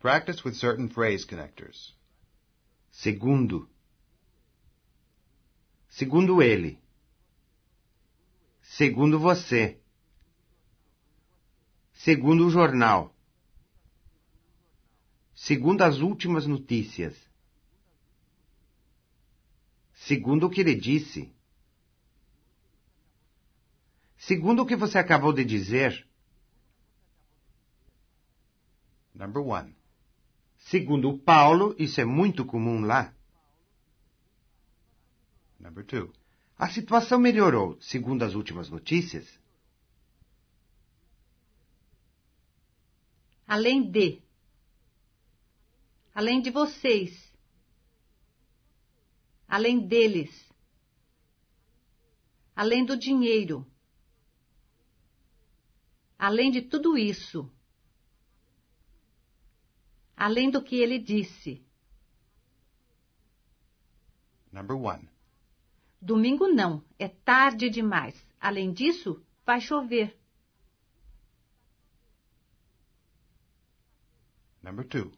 Practice with certain phrase connectors. Segundo. Segundo ele. Segundo você. Segundo o jornal. Segundo as últimas notícias. Segundo o que ele disse. Segundo o que você acabou de dizer. Number one. Segundo Paulo, isso é muito comum lá. Number two. A situação melhorou, segundo as últimas notícias. Além de. Além de vocês. Além deles. Além do dinheiro. Além de tudo isso além do que ele disse. Number one. Domingo não, é tarde demais. Além disso, vai chover. Number two.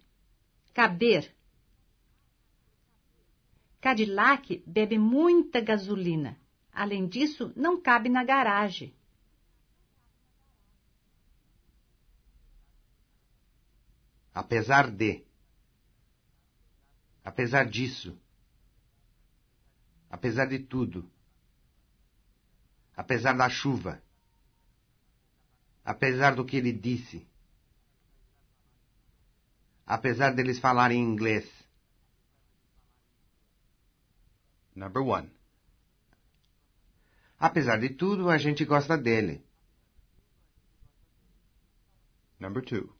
Caber. Cadillac bebe muita gasolina. Além disso, não cabe na garagem. Apesar de. Apesar disso. Apesar de tudo. Apesar da chuva. Apesar do que ele disse. Apesar deles falarem inglês. Number one. Apesar de tudo, a gente gosta dele. Number two.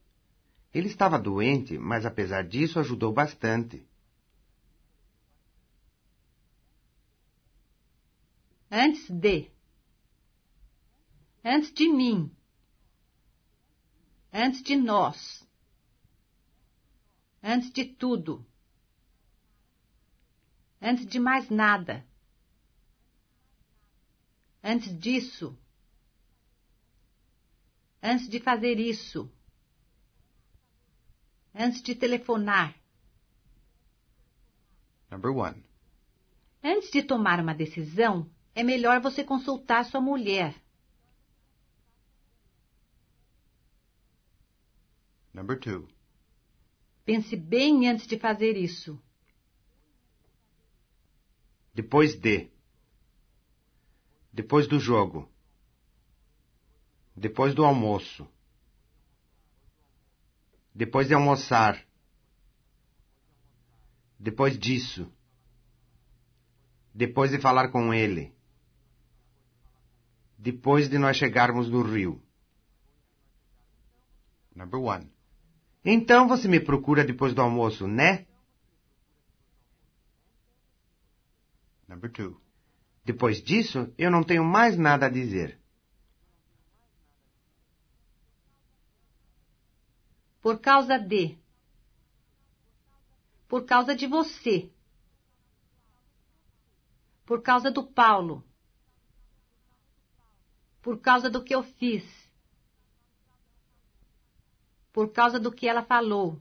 Ele estava doente, mas apesar disso ajudou bastante. Antes de. Antes de mim. Antes de nós. Antes de tudo. Antes de mais nada. Antes disso. Antes de fazer isso. Antes de telefonar. Number one. Antes de tomar uma decisão, é melhor você consultar sua mulher. Number two. Pense bem antes de fazer isso. Depois de. Depois do jogo. Depois do almoço. Depois de almoçar. Depois disso. Depois de falar com ele. Depois de nós chegarmos no rio. Number one. Então você me procura depois do almoço, né? Number two. Depois disso, eu não tenho mais nada a dizer. Por causa de. Por causa de você. Por causa do Paulo. Por causa do que eu fiz. Por causa do que ela falou.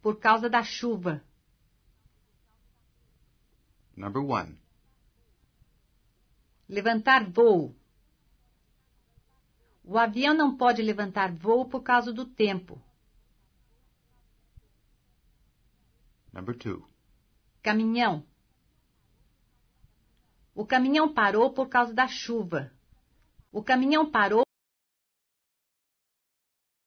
Por causa da chuva. Number one. Levantar voo o avião não pode levantar voo por causa do tempo. Number two. Caminhão. O caminhão parou por causa da chuva. O caminhão parou